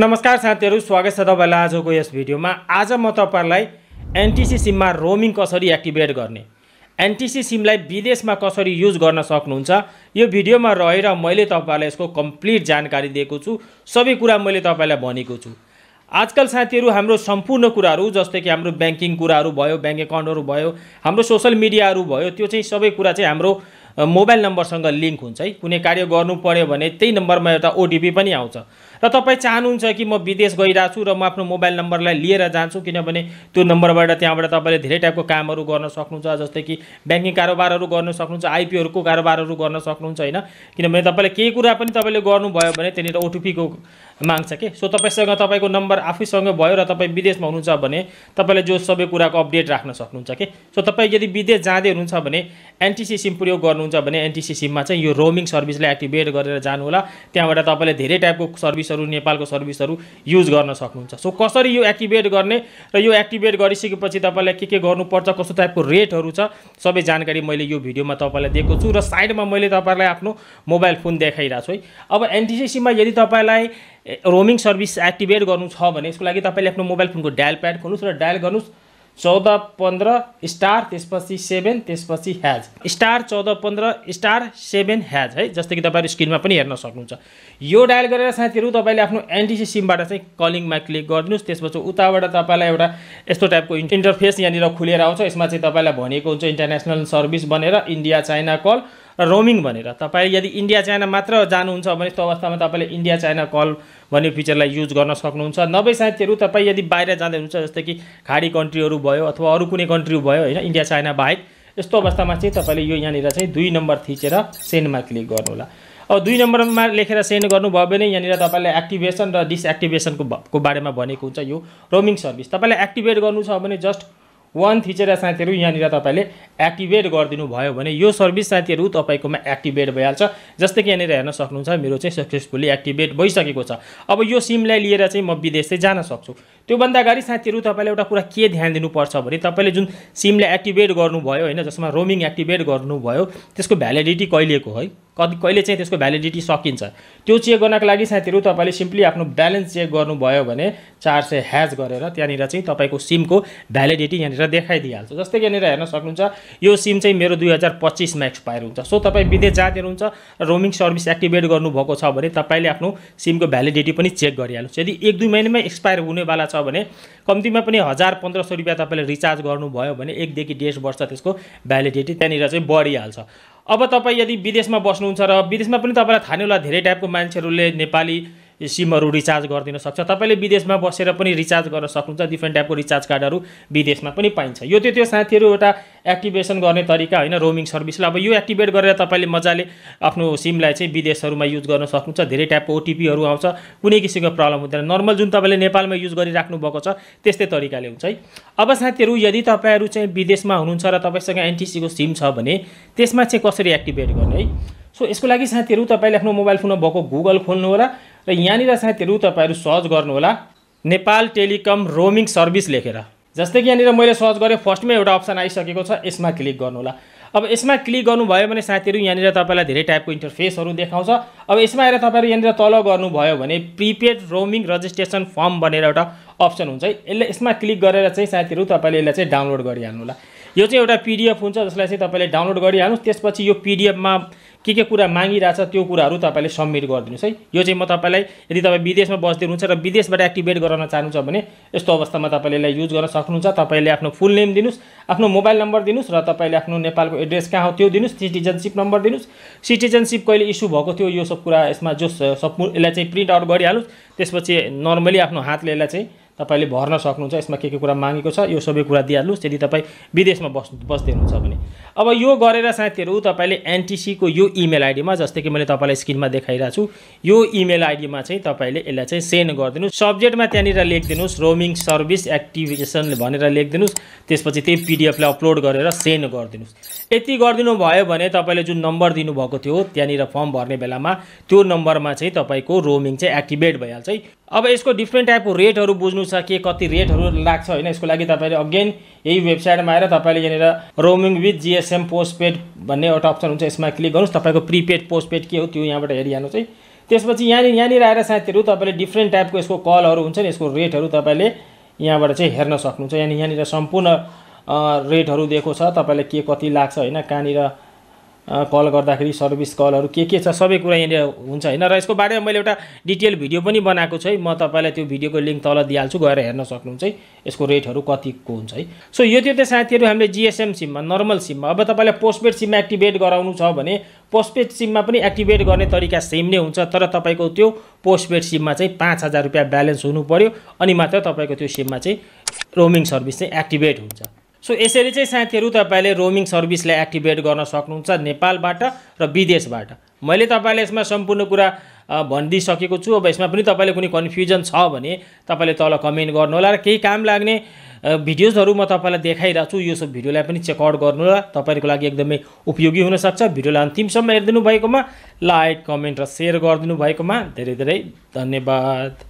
नमस्कार साथीहरू स्वागत छ तपाईँलाई आजको यस भिडियोमा आज म तपाईँलाई एनटिसी सिममा रोमिङ कसरी एक्टिभेट गर्ने एनटिसी सिमलाई विदेशमा कसरी युज गर्न सक्नुहुन्छ यो भिडियोमा रहेर मैले तपाईँलाई यसको कम्प्लिट जानकारी दिएको छु सबै कुरा मैले तपाईँलाई भनेको छु आजकल साथीहरू हाम्रो सम्पूर्ण कुराहरू जस्तै कि हाम्रो ब्याङ्किङ कुराहरू भयो ब्याङ्क एकाउन्टहरू भयो हाम्रो सोसल मिडियाहरू भयो त्यो चाहिँ सबै कुरा चाहिँ हाम्रो मोबाइल नम्बरसँग लिङ्क हुन्छ है कुनै कार्य गर्नु पऱ्यो भने त्यही नम्बरमा एउटा ओटिपी पनि आउँछ र तपाईँ चाहनुहुन्छ कि म विदेश गइरहेको छु र म आफ्नो मोबाइल नम्बरलाई लिएर जान्छु किनभने त्यो नम्बरबाट त्यहाँबाट तपाईँले धेरै टाइपको कामहरू गर्न सक्नुहुन्छ जस्तै कि ब्याङ्किङ कारोबारहरू गर्न सक्नुहुन्छ आइपिओहरूको कारोबारहरू गर्न सक्नुहुन्छ होइन किनभने तपाईँले केही कुरा पनि तपाईँले गर्नुभयो भने त्यहाँनिर ओटिपीको माग्छ के सो तपाईँसँग तपाईँको नम्बर आफैसँग भयो र तपाईँ विदेशमा हुनुहुन्छ भने तपाईँले जो सबै कुराको अपडेट राख्न सक्नुहुन्छ कि सो तपाईँ यदि विदेश जाँदै हुनुहुन्छ भने एनटिसी सिम प्रयोग गर्नुहुन्छ भने एनटिसी सिममा चाहिँ यो रोमिङ सर्भिसलाई एक्टिभेट गरेर जानुहोला त्यहाँबाट तपाईँले धेरै टाइपको सर्भिसहरू नेपालको सर्भिसहरू युज गर्न सक्नुहुन्छ सो कसरी यो एक्टिभेट गर्ने र यो एक्टिभेट गरिसकेपछि तपाईँलाई के के गर्नुपर्छ कस्तो टाइपको रेटहरू छ सबै जानकारी मैले यो भिडियोमा तपाईँलाई दिएको छु र साइडमा मैले तपाईँलाई आफ्नो मोबाइल फोन देखाइरहेको छु है अब एनटिसी सिममा यदि तपाईँलाई रोमिङ सर्भिस एक्टिभेट गर्नु छ भने यसको लागि तपाईँले आफ्नो मोबाइल फोनको डायल प्याड खोल्नुहोस् र डायल गर्नुहोस् चौध पन्ध्र स्टार त्यसपछि सेभेन त्यसपछि ह्याज स्टार चौध पन्ध्र स्टार सेभेन ह्याज है जस्तो कि तपाईँहरू स्क्रिनमा पनि हेर्न सक्नुहुन्छ यो डायल गरेर साथीहरू तपाईँले आफ्नो एनटिसी सिमबाट चाहिँ कलिङमा क्लिक गरिदिनुहोस् त्यसपछि उताबाट तपाईँलाई एउटा यस्तो टाइपको इन्टरफेस यहाँनिर खुलेर आउँछ यसमा चाहिँ तपाईँलाई भनेको हुन्छ इन्टरनेसनल सर्भिस बनेर इन्डिया चाइना कल रोमिङ भनेर तपाईँ यदि इन्डिया चाइना मात्र जानुहुन्छ भने त्यो अवस्थामा तपाईँले इन्डिया चाइना कल भन्ने फिचरलाई युज गर्न सक्नुहुन्छ नभए साथीहरू तपाईँ यदि बाहिर जाँदै हुनुहुन्छ जस्तै कि खाडी कन्ट्रीहरू भयो अथवा अरू कुनै कन्ट्री भयो होइन इन्डिया चाइना बाहेक यस्तो अवस्थामा चाहिँ तपाईँले यो यहाँनिर चाहिँ दुई नम्बर थिचेर सेन्डमा क्लिक गर्नुहोला अब दुई नम्बरमा लेखेर सेन्ड गर्नुभयो भने यहाँनिर तपाईँले एक्टिभेसन र डिसएक्टिभेसनको को बारेमा भनेको हुन्छ यो रोमिङ सर्भिस तपाईँलाई एक्टिभेट गर्नु छ भने जस्ट वान थिचेर साथीहरू यहाँनिर तपाईँले एक्टिभेट गरिदिनु भयो भने यो सर्भिस साथीहरू तपाईँकोमा एक्टिभेट भइहाल्छ जस्तै कि यहाँनिर हेर्न सक्नुहुन्छ मेरो चाहिँ सक्सेसफुल्ली एक्टिभेट भइसकेको छ अब यो सिमलाई लिएर चाहिँ म विदेश चाहिँ जान सक्छु त्योभन्दा अगाडि साथीहरू तपाईँले एउटा कुरा के ध्यान दिनुपर्छ भने तपाईँले जुन सिमलाई एक्टिभेट गर्नुभयो होइन जसमा रोमिङ एक्टिभेट गर्नुभयो त्यसको भ्यालिडिटी कहिलेको है कति कहिले चाहिँ त्यसको भ्यालिडिटी सकिन्छ त्यो चेक गर्नको लागि साथीहरू तपाईँले सिम्पली आफ्नो ब्यालेन्स चेक गर्नुभयो भने चार सय ह्याज गरेर त्यहाँनिर चाहिँ तपाईँको सिमको भ्यालिडिटी यहाँनिर देखाइदिइहाल्छ जस्तै यहाँनिर हेर्न सक्नुहुन्छ यो सिम चाहिँ मेरो दुई हजार पच्चिसमा एक्सपायर हुन्छ सो तपाईँ विदेश जाँदैनुहुन्छ रोमिङ सर्भिस एक्टिभेट गर्नुभएको छ भने तपाईँले आफ्नो सिमको भ्यालिडिटी पनि चेक गरिहाल्नुहोस् यदि एक दुई महिनामै एक्सपायर हुनेवाला छ भने कम्तीमा पनि हजार पन्ध्र सौ रुपियाँ तपाईँले रिचार्ज गर्नुभयो भने एकदेखि डेढ वर्ष त्यसको भ्यालिडिटी त्यहाँनिर चाहिँ बढिहाल्छ अब तपाईँ यदि विदेशमा बस्नुहुन्छ र विदेशमा पनि तपाईँलाई थाहा नै होला धेरै टाइपको मान्छेहरूले नेपाली सिमहरू रिचार्ज गरिदिन सक्छ तपाईँले विदेशमा बसेर पनि रिचार्ज गर्न सक्नुहुन्छ डिफ्रेन्ट टाइपको रिचार्ज कार्डहरू विदेशमा पनि पाइन्छ यो त्यो त्यो साथीहरू एउटा एक्टिभेसन गर्ने तरिका होइन रोमिङ सर्भिसलाई अब यो एक्टिभेट गरेर तपाईँले मजाले आफ्नो सिमलाई चाहिँ विदेशहरूमा युज गर्न सक्नुहुन्छ धेरै टाइपको ओटिपीहरू आउँछ कुनै किसिमको प्रब्लम हुँदैन नर्मल जुन तपाईँले नेपालमा युज गरिराख्नु भएको छ त्यस्तै तरिकाले हुन्छ है अब साथीहरू यदि तपाईँहरू चाहिँ विदेशमा हुनुहुन्छ र तपाईँसँग एनटिसीको सिम छ भने त्यसमा चाहिँ कसरी एक्टिभेट गर्ने है सो यसको लागि साथीहरू तपाईँले आफ्नो मोबाइल फोनमा भएको गुगल खोल्नु होला र यहाँनिर साथीहरू तपाईँहरू सर्च गर्नुहोला नेपाल टेलिकम रोमिङ सर्भिस लेखेर जस्तै कि यहाँनिर मैले सर्च गरेँ फर्स्टमै एउटा अप्सन आइसकेको छ यसमा क्लिक गर्नुहोला अब यसमा क्लिक गर्नुभयो भने साथीहरू यहाँनिर तपाईँलाई धेरै टाइपको इन्टरफेसहरू देखाउँछ अब यसमा आएर तपाईँहरू यहाँनिर तल गर्नुभयो भने प्रिपेड रोमिङ रजिस्ट्रेसन फर्म भनेर एउटा अप्सन हुन्छ है यसले यसमा क्लिक गरेर चाहिँ साथीहरू तपाईँले यसलाई चाहिँ डाउनलोड गरिहाल्नुहोला यो चाहिँ एउटा पिडिएफ हुन्छ जसलाई चाहिँ तपाईँले डाउनलोड गरिहाल्नुहोस् त्यसपछि यो पिडिएफमा के के कुरा मागिरहेछ त्यो कुराहरू तपाईँले सब्मिट गरिदिनुहोस् है यो चाहिँ म तपाईँलाई यदि तपाईँ विदेशमा बस्दै हुनुहुन्छ र विदेशबाट एक्टिभेट गराउन चाहनुहुन्छ भने यस्तो अवस्थामा तपाईँले यसलाई युज गर्न सक्नुहुन्छ तपाईँले आफ्नो फुल नेम दिनुहोस् आफ्नो मोबाइल नम्बर दिनुहोस् र तपाईँले आफ्नो नेपालको एड्रेस कहाँ हो त्यो दिनुहोस् सिटिजनसिप नम्बर दिनुहोस् सिटिजनसिप कहिले इस्यु भएको थियो यो सब कुरा यसमा जो सब यसलाई चाहिँ प्रिन्ट आउट गरिहाल्नुहोस् त्यसपछि नर्मली आफ्नो हातले यसलाई चाहिँ तपाईँले भर्न सक्नुहुन्छ यसमा के के कुरा मागेको छ यो सबै कुरा दिइहाल्नुहोस् यदि तपाईँ विदेशमा बस्नु बस्दै हुनुहुन्छ भने अब यो गरेर साथीहरू तपाईँले एनटिसीको यो इमेल आइडीमा जस्तै कि मैले तपाईँलाई स्क्रिनमा देखाइरहेको छु यो इमेल आइडीमा चाहिँ तपाईँले यसलाई चाहिँ सेन्ड गरिदिनुहोस् सब्जेक्टमा त्यहाँनिर लेखिदिनुहोस् रोमिङ सर्भिस एक्टिभेसन भनेर लेखिदिनुहोस् त्यसपछि त्यही पिडिएफलाई अपलोड गरेर सेन्ड गरिदिनुहोस् यति गरिदिनु भयो भने तपाईँले जुन नम्बर दिनुभएको थियो त्यहाँनिर फर्म भर्ने बेलामा त्यो नम्बरमा चाहिँ तपाईँको रोमिङ चाहिँ एक्टिभेट भइहाल्छ है अब यसको डिफ्रेन्ट टाइपको रेटहरू बुझ्नु छ के कति रेटहरू लाग्छ होइन यसको लागि तपाईँले अगेन यही वेबसाइटमा आएर तपाईँले यहाँनिर roaming with GSM postpaid भन्ने एउटा अप्सन हुन्छ यसमा क्लिक गर्नुहोस् तपाईँको प्रिपेड पोस्ट पेड के हो त्यो यहाँबाट हेरिहाल्नु चाहिँ त्यसपछि यहाँनिर यहाँनिर आएर साथीहरू तपाईँले डिफ्रेन्ट टाइपको यसको कलहरू हुन्छ नि यसको रेटहरू तपाईँले यहाँबाट चाहिँ हेर्न सक्नुहुन्छ यानि यहाँनिर सम्पूर्ण रेटहरू दिएको छ तपाईँलाई के कति लाग्छ होइन कहाँनिर कल गर्दाखेरि सर्भिस कलहरू के के छ सबै कुरा यहाँनिर हुन्छ होइन र यसको बारेमा मैले एउटा डिटेल भिडियो पनि बनाएको छु है म तपाईँलाई त्यो भिडियोको लिङ्क तल दिइहाल्छु गएर हेर्न सक्नुहुन्छ है यसको रेटहरू कतिको हुन्छ है सो यो त्यो त साथीहरू हामीले जिएसएम सिममा नर्मल सिममा अब तपाईँलाई पोस्टपेड सिम एक्टिभेट गराउनु छ भने पोस्टपेड सिममा पनि एक्टिभेट गर्ने तरिका सेम नै हुन्छ तर तपाईँको त्यो पोस्टपेड सिममा चाहिँ पाँच हजार रुपियाँ ब्यालेन्स हुनु पऱ्यो अनि मात्र तपाईँको त्यो सिममा चाहिँ रोमिङ सर्भिस चाहिँ एक्टिभेट हुन्छ सो यसरी चाहिँ साथीहरू तपाईँले रोमिङ सर्भिसलाई एक्टिभेट गर्न सक्नुहुन्छ नेपालबाट र विदेशबाट मैले तपाईँलाई यसमा सम्पूर्ण कुरा भनिदिइसकेको छु अब यसमा पनि तपाईँले कुनै कन्फ्युजन छ भने तपाईँले तल कमेन्ट गर्नुहोला र केही काम लाग्ने भिडियोजहरू म तपाईँलाई देखाइरहेको छु यो सब भिडियोलाई पनि चेकआउट होला तपाईँहरूको लागि एकदमै उपयोगी हुनसक्छ भिडियोलाई अन्तिमसम्म हेरिदिनु भएकोमा लाइक कमेन्ट र सेयर गरिदिनु भएकोमा धेरै धेरै धन्यवाद